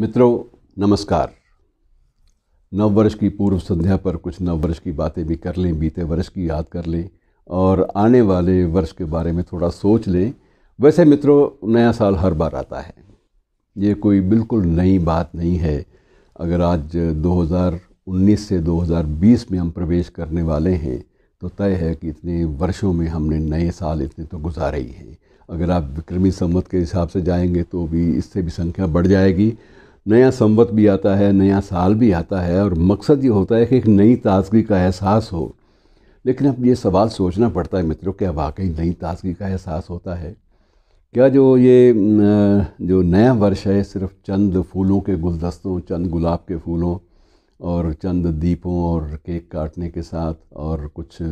مترو نمسکار نو ورش کی پورو سندھیا پر کچھ نو ورش کی باتیں بھی کر لیں بیتے ورش کی یاد کر لیں اور آنے والے ورش کے بارے میں تھوڑا سوچ لیں ویسے مترو نیا سال ہر بار آتا ہے یہ کوئی بالکل نئی بات نہیں ہے اگر آج دو ہزار انیس سے دو ہزار بیس میں ہم پرویش کرنے والے ہیں تو طے ہے کہ اتنے ورشوں میں ہم نے نئے سال اتنے تو گزارے ہی ہیں اگر آپ وکرمی سمت کے حساب سے جائیں گے تو بھی اس سے بھی سنکھیا بڑھ جائے گی نیا سموت بھی آتا ہے نیا سال بھی آتا ہے اور مقصد یہ ہوتا ہے کہ ایک نئی تازگی کا احساس ہو لیکن اب یہ سوال سوچنا پڑتا ہے متروں کیا واقعی نئی تازگی کا احساس ہوتا ہے کیا جو یہ جو نیا ورش ہے صرف چند پھولوں کے گلدستوں چند گلاب کے پھولوں اور چند دیپوں اور کیک کاٹنے کے ساتھ اور کچھ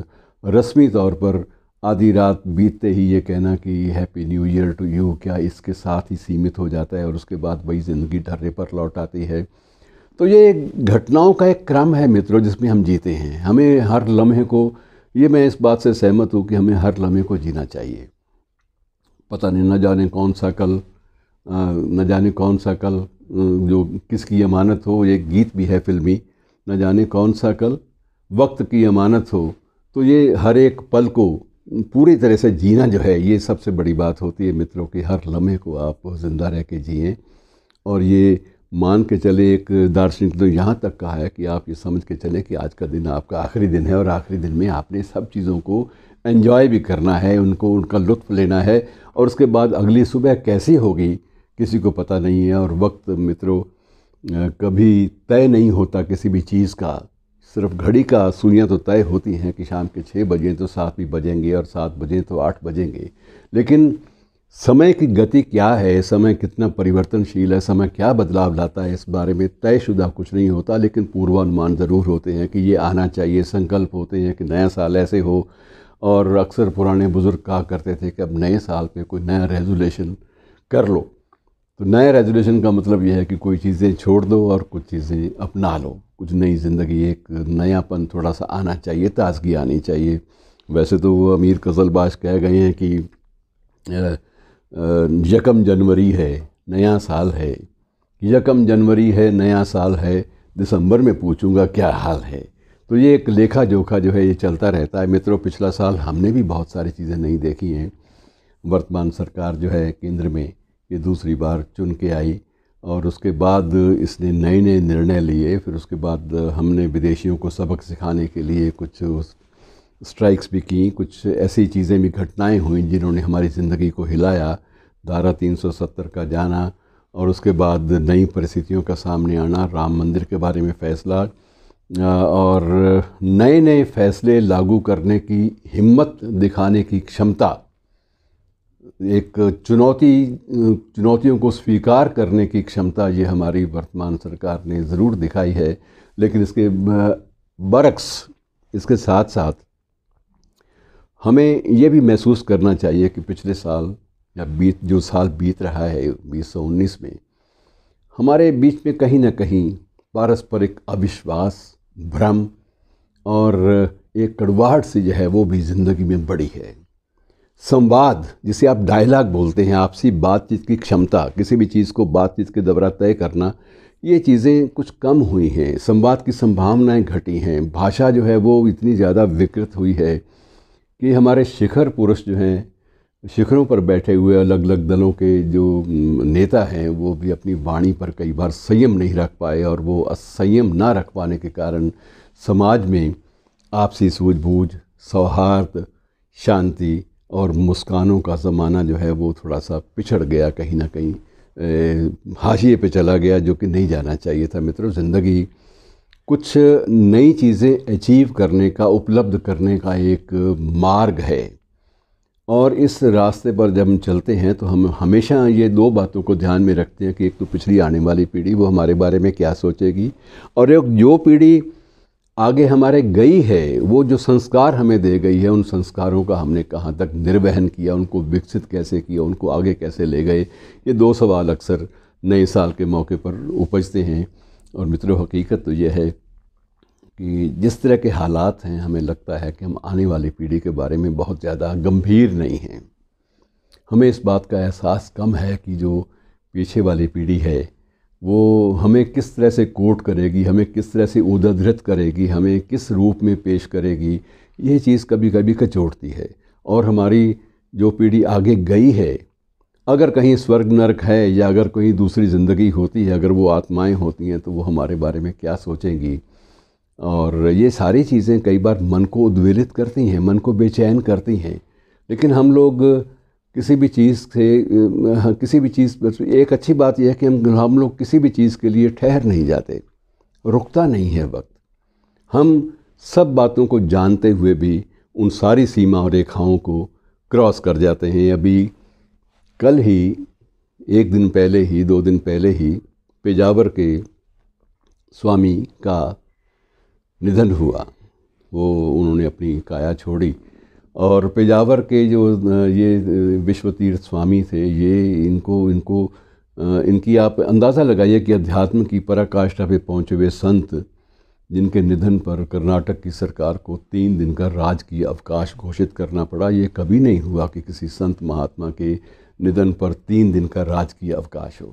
رسمی طور پر آدھی رات بیتتے ہی یہ کہنا کہ happy new year to you کیا اس کے ساتھ ہی سیمت ہو جاتا ہے اور اس کے بعد وہی زندگی ڈھرے پر لوٹ آتی ہے تو یہ ایک گھٹناؤں کا ایک کرم ہے مترو جس میں ہم جیتے ہیں ہمیں ہر لمحے کو یہ میں اس بات سے سہمت ہوں کہ ہمیں ہر لمحے کو جینا چاہیے پتہ نہیں نہ جانے کون سا کل نہ جانے کون سا کل جو کس کی امانت ہو یہ گیت بھی ہے فلمی نہ جانے کون سا کل وقت کی امانت ہو تو یہ ہر ایک پل کو پوری طرح سے جینا جو ہے یہ سب سے بڑی بات ہوتی ہے مطروں کی ہر لمحے کو آپ زندہ رہ کے جئیں اور یہ مان کے چلے ایک دارشنک تو یہاں تک کہا ہے کہ آپ یہ سمجھ کے چلیں کہ آج کا دن آپ کا آخری دن ہے اور آخری دن میں آپ نے سب چیزوں کو انجوائے بھی کرنا ہے ان کو ان کا لطف لینا ہے اور اس کے بعد اگلی صبح کیسی ہوگی کسی کو پتہ نہیں ہے اور وقت مترو کبھی طے نہیں ہوتا کسی بھی چیز کا صرف گھڑی کا سوئیاں تو طے ہوتی ہیں کہ شام کے چھ بجیں تو سات بھی بجیں گے اور سات بجیں تو آٹھ بجیں گے لیکن سمے کی گتی کیا ہے سمے کتنا پریورتنشیل ہے سمے کیا بدلاؤ لاتا ہے اس بارے میں طے شدہ کچھ نہیں ہوتا لیکن پوروانمان ضرور ہوتے ہیں کہ یہ آنا چاہیے سنکلپ ہوتے ہیں کہ نیا سال ایسے ہو اور اکثر پرانے بزرگ کہا کرتے تھے کہ اب نئے سال پہ کوئی نیا ریزولیشن کر لو تو نئے ریزولیشن کا مطلب یہ ہے کہ کوئی چیزیں چھوڑ دو اور کچھ چیزیں اپنا لو کچھ نئی زندگی ایک نیا پن تھوڑا سا آنا چاہیے تازگی آنی چاہیے ویسے تو وہ امیر قزل باش کہہ گئے ہیں کہ یکم جنوری ہے نیا سال ہے یکم جنوری ہے نیا سال ہے دسمبر میں پوچھوں گا کیا حال ہے تو یہ ایک لیکھا جوکھا جو ہے یہ چلتا رہتا ہے مترو پچھلا سال ہم نے بھی بہت ساری چیزیں نہیں دیکھی ہیں ورتمان سرکار جو ہے کیندر میں یہ دوسری بار چن کے آئی اور اس کے بعد اس نے نئے نئے نرنے لیے پھر اس کے بعد ہم نے ودیشیوں کو سبق سکھانے کے لیے کچھ اسٹرائکس بھی کیں کچھ ایسی چیزیں بھی گھٹنائیں ہوئیں جنہوں نے ہماری زندگی کو ہلایا دارہ تین سو ستر کا جانا اور اس کے بعد نئی پرستھتھیوں کا سامنے آنا رام مندر کے بارے میں فیصلہ اور نئے نئے فیصلے لاگو کرنے کی ہمت دکھانے کی کھمتا ایک چنوتی چنوتیوں کو سویکار کرنے کی کھمتا یہ ہماری ورتمان سرکار نے ضرور دکھائی ہے لیکن اس کے برعکس اس کے ساتھ ساتھ ہمیں یہ بھی محسوس کرنا چاہیے کہ پچھلے سال یا بیت جو سال بیت رہا ہے بیس سو انیس میں ہمارے بیچ میں کہیں نہ کہیں پارسپرک اوشواس بھرم اور ایک کڑواہٹ سے جو ہے وہ بھی زندگی میں بڑی ہے سمواد جسے آپ ڈائلاگ بولتے ہیں آپسی بات چیت کی کھمتا کسی بھی چیز کو بات چیت کے دورہ طے کرنا یہ چیزیں کچھ کم ہوئی ہیں سمواد کی سمبھاونائیں گھٹی ہیں بھاشا جو ہے وہ اتنی زیادہ وکرت ہوئی ہے کہ ہمارے شکھر پورش جو ہیں شکھروں پر بیٹھے ہوئے الگ الگ دلوں کے جو نیتا ہیں وہ بھی اپنی وانی پر کئی بار سیم نہیں رکھ پائے اور وہ سیم نہ رکھ پانے کے کارن سماج میں آپسی سوجھ بوجھ سوہارت شانتی اور مسکانوں کا زمانہ جو ہے وہ تھوڑا سا پچھڑ گیا کہیں نہ کہیں حاشیے پہ چلا گیا جو کہ نہیں جانا چاہیے تھا مطرو زندگی کچھ نئی چیزیں اچیو کرنے کا اپلبدھ کرنے کا ایک مارگ ہے اور اس راستے پر جب ہم چلتے ہیں تو ہم ہمیشہ یہ دو باتوں کو دھیان میں رکھتے ہیں کہ ایک تو پچھلی آنے والی پیڑھی وہ ہمارے بارے میں کیا سوچے گی اور ایک جو پیڑھی آگے ہمارے گئی ہے وہ جو سنسکار ہمیں دے گئی ہے ان سنسکاروں کا ہم نے کہاں تک نروہن کیا ان کو وکست کیسے کیا ان کو آگے کیسے لے گئے یہ دو سوال اکثر نئے سال کے موقع پر اپجتے ہیں اور مطلب حقیقت تو یہ ہے کہ جس طرح کے حالات ہیں ہمیں لگتا ہے کہ ہم آنے والی پیڑھی کے بارے میں بہت زیادہ گمبھیر نہیں ہیں ہمیں اس بات کا احساس کم ہے کہ جو پیچھے والی پیڑھی ہے وہ ہمیں کس طرح سے کوٹ کرے گی ہمیں کس طرح سے ادھرت کرے گی ہمیں کس روپ میں پیش کرے گی یہ چیز کبھی کبھی کچوٹتی ہے اور ہماری جو پیڑھی آگے گئی ہے اگر کہیں سورگ نرک ہے یا اگر کہیں دوسری زندگی ہوتی ہے اگر وہ آتمائیں ہوتی ہیں تو وہ ہمارے بارے میں کیا سوچیں گی اور یہ ساری چیزیں کئی بار من کو ادویلت کرتی ہیں من کو بے چین کرتی ہیں لیکن ہم لوگ کسی بھی چیز سے ہاں، کسی بھی چیز ایک اچھی بات یہ ہے کہ ہم لوگ کسی بھی چیز کے لیے ٹھہر نہیں جاتے رکتا نہیں ہے وقت ہم سب باتوں کو جانتے ہوئے بھی ان ساری سیما اور ریکھاؤں کو کراس کر جاتے ہیں ابھی کل ہی ایک دن پہلے ہی دو دن پہلے ہی پیجاور کے سوامی کا ندھن ہوا وہ انہوں نے اپنی کایا چھوڑی اور پیجاور کے جو یہ تیرتھ سوامی تھے یہ ان کو ان کو ان کی آپ اندازہ لگائیے کہ ادھیاتم کی پراکاشٹھا پہ پہنچے ہوئے سنت جن کے ندھن پر کرناٹک کی سرکار کو تین دن کا راج کی اوکاش گھوشت کرنا پڑا یہ کبھی نہیں ہوا کہ کسی سنت مہاتما کے ندھن پر تین دن کا راج کی اوکاش ہو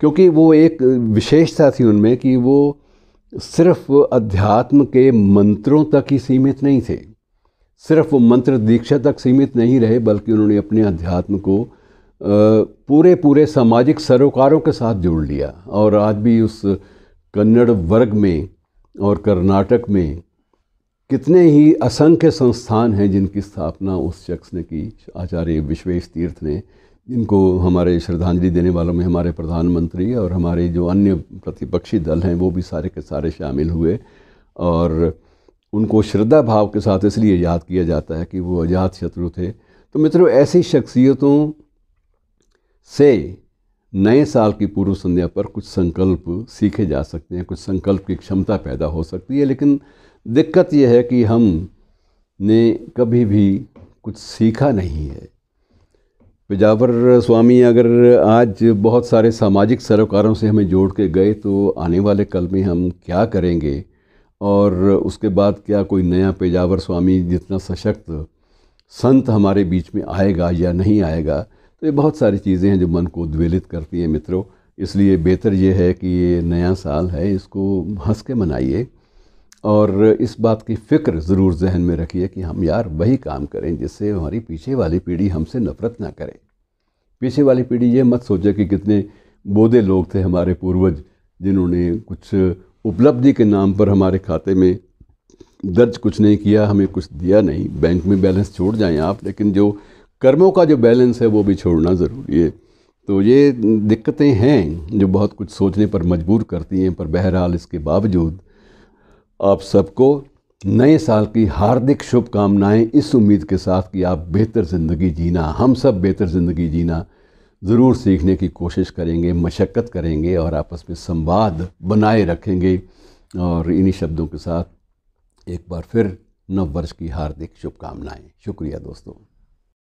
کیونکہ وہ ایک وشیشتا تھی ان میں کہ وہ صرف ادھیاتم کے منتروں تک ہی سیمت نہیں تھے صرف وہ منتر دیکشا تک سیمت نہیں رہے بلکہ انہوں نے اپنے ادھیاتم کو پورے پورے ساماجک سروکاروں کے ساتھ جوڑ لیا اور آج بھی اس کنڑ ورگ میں اور کرناٹک میں کتنے ہی اسنکھیہ سنستھان ہیں جن کی استھاپنا اس شخص نے کی آچاریہ وشویش تیرتھ نے جن کو ہمارے شردھانجلی دینے والوں میں ہمارے پردھان منتری اور ہمارے جو انیہ پرتی دل ہیں وہ بھی سارے کے سارے شامل ہوئے اور ان کو شردہ بھاؤ کے ساتھ اس لیے یاد کیا جاتا ہے کہ وہ اجات شترو تھے تو مطلب ایسی شخصیتوں سے نئے سال کی پورو سندھیا پر کچھ سنکلپ سیکھے جا سکتے ہیں کچھ سنکلپ کی کشمتا پیدا ہو سکتی ہے لیکن دقت یہ ہے کہ ہم نے کبھی بھی کچھ سیکھا نہیں ہے پجاور سوامی اگر آج بہت سارے ساماجک سروکاروں سے ہمیں جوڑ کے گئے تو آنے والے کل میں ہم کیا کریں گے اور اس کے بعد کیا کوئی نیا پیجاور سوامی جتنا سشکت سنت ہمارے بیچ میں آئے گا یا نہیں آئے گا تو یہ بہت ساری چیزیں ہیں جو من کو ادویلت کرتی ہیں مترو اس لیے بہتر یہ ہے کہ یہ نیا سال ہے اس کو ہنس کے منائیے اور اس بات کی فکر ضرور ذہن میں رکھیے کہ ہم یار وہی کام کریں جس سے ہماری پیچھے والی پیڑھی ہم سے نفرت نہ کریں پیچھے والی پیڑھی یہ مت سوچے کہ کتنے بودے لوگ تھے ہمارے پوروج جنہوں نے کچھ اپلبدھی کے نام پر ہمارے کھاتے میں درج کچھ نہیں کیا ہمیں کچھ دیا نہیں بینک میں بیلنس چھوڑ جائیں آپ لیکن جو کرموں کا جو بیلنس ہے وہ بھی چھوڑنا ضروری ہے تو یہ دقتیں ہیں جو بہت کچھ سوچنے پر مجبور کرتی ہیں پر بہرحال اس کے باوجود آپ سب کو نئے سال کی ہاردک شبھ کامنائیں اس امید کے ساتھ کہ آپ بہتر زندگی جینا ہم سب بہتر زندگی جینا ضرور سیکھنے کی کوشش کریں گے مشقت کریں گے اور آپس میں سمواد بنائے رکھیں گے اور انہی شبدوں کے ساتھ ایک بار پھر نو ورش کی ہاردک شبھ کامنائیں شکریہ دوستوں